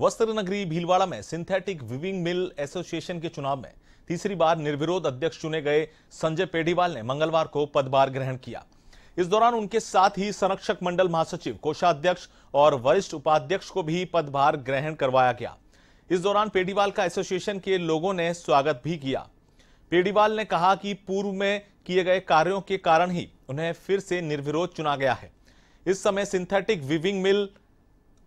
वस्त्र नगरी भीलवाड़ा में सिंथेटिक विविंग मिल एसोसिएशन के चुनाव में तीसरी बार निर्विरोध अध्यक्ष चुने गए संजय पेढ़ीवाल ने मंगलवार को पदभार ग्रहण किया इस दौरान उनके साथ ही संरक्षक मंडल महासचिव कोषाध्यक्ष और वरिष्ठ उपाध्यक्ष को भी पदभार ग्रहण करवाया गया इस दौरान पेडीवाल का एसोसिएशन के लोगों ने स्वागत भी किया पेडीवाल ने कहा कि पूर्व में किए गए कार्यों के कारण ही उन्हें फिर से निर्विरोध चुना गया है इस समय सिंथेटिक विविंग मिल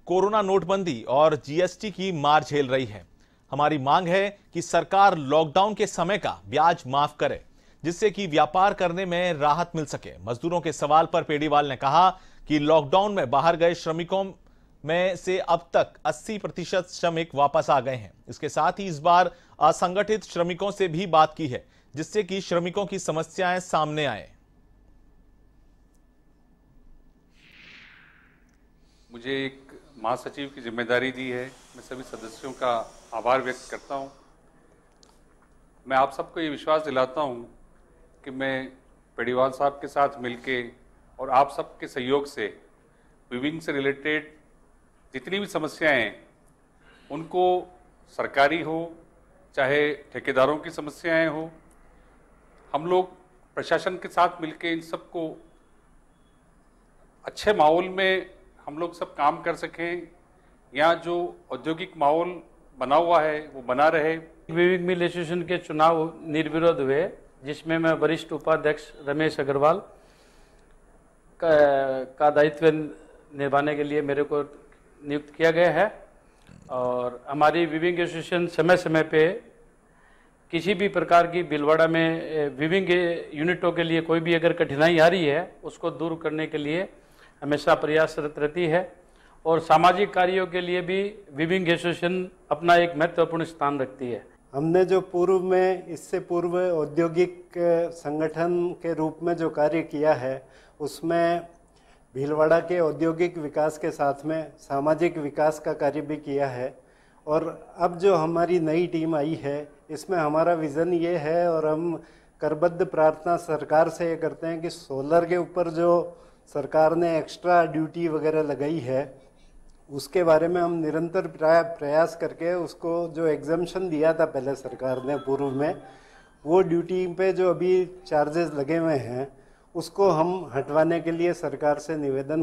कोरोना नोटबंदी और जीएसटी की मार झेल रही है हमारी मांग है कि सरकार लॉकडाउन के समय का ब्याज माफ करे जिससे कि व्यापार करने में राहत मिल सके मजदूरों के सवाल पर पेड़ीवाल ने कहा कि लॉकडाउन में बाहर गए श्रमिकों में से अब तक 80 प्रतिशत श्रमिक वापस आ गए हैं इसके साथ ही इस बार असंगठित श्रमिकों से भी बात की है जिससे कि श्रमिकों की समस्याएं सामने आए मुझे एक महासचिव की जिम्मेदारी दी है मैं सभी सदस्यों का आभार व्यक्त करता हूं। मैं आप सबको ये विश्वास दिलाता हूं कि मैं पेड़ीवाल साहब के साथ मिलके और आप सबके सहयोग से विविंग से रिलेटेड जितनी भी समस्याएं हैं उनको सरकारी हो चाहे ठेकेदारों की समस्याएं हो हम लोग प्रशासन के साथ मिलके इन सबको अच्छे माहौल में हम लोग सब काम कर सकें यहाँ जो औद्योगिक माहौल बना हुआ है वो बना रहे विविक मिल एसोसिएशन के चुनाव निर्विरोध हुए जिसमें मैं वरिष्ठ उपाध्यक्ष रमेश अग्रवाल का, का दायित्व निभाने के लिए मेरे को नियुक्त किया गया है और हमारी विविंग एसोसिएशन समय समय पे किसी भी प्रकार की बिलवाड़ा में विविंग यूनिटों के लिए कोई भी अगर कठिनाई आ रही है उसको दूर करने के लिए हमेशा प्रयासरत रहती है और सामाजिक कार्यों के लिए भी विविंग एसोसिएशन अपना एक महत्वपूर्ण स्थान रखती है हमने जो पूर्व में इससे पूर्व औद्योगिक संगठन के रूप में जो कार्य किया है उसमें भीलवाड़ा के औद्योगिक विकास के साथ में सामाजिक विकास का कार्य भी किया है और अब जो हमारी नई टीम आई है इसमें हमारा विज़न ये है और हम करबद्ध प्रार्थना सरकार से ये करते हैं कि सोलर के ऊपर जो सरकार ने एक्स्ट्रा ड्यूटी वगैरह लगाई है उसके बारे में हम निरंतर प्रयास करके उसको जो एग्जामेशन दिया था पहले सरकार ने पूर्व में वो ड्यूटी पे जो अभी चार्जेस लगे हुए हैं उसको हम हटवाने के लिए सरकार से निवेदन